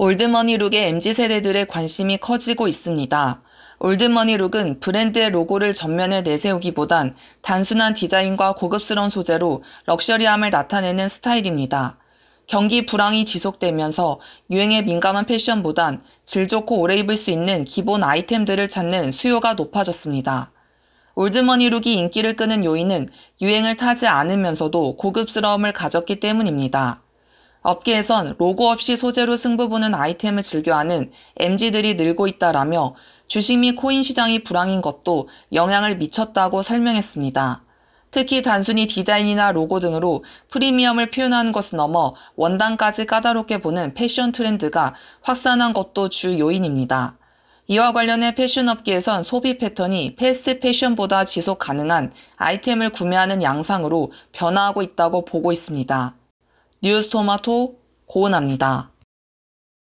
올드머니룩의 MZ세대들의 관심이 커지고 있습니다. 올드머니룩은 브랜드의 로고를 전면에 내세우기보단 단순한 디자인과 고급스러운 소재로 럭셔리함을 나타내는 스타일입니다. 경기 불황이 지속되면서 유행에 민감한 패션보단 질 좋고 오래 입을 수 있는 기본 아이템들을 찾는 수요가 높아졌습니다. 올드머니룩이 인기를 끄는 요인은 유행을 타지 않으면서도 고급스러움을 가졌기 때문입니다. 업계에선 로고 없이 소재로 승부보는 아이템을 즐겨하는 m g 들이 늘고 있다라며 주식 및 코인 시장이 불황인 것도 영향을 미쳤다고 설명했습니다. 특히 단순히 디자인이나 로고 등으로 프리미엄을 표현하는 것은 넘어 원단까지 까다롭게 보는 패션 트렌드가 확산한 것도 주 요인입니다. 이와 관련해 패션 업계에선 소비 패턴이 패스 패션보다 지속 가능한 아이템을 구매하는 양상으로 변화하고 있다고 보고 있습니다. 뉴스토마토 고은합니다.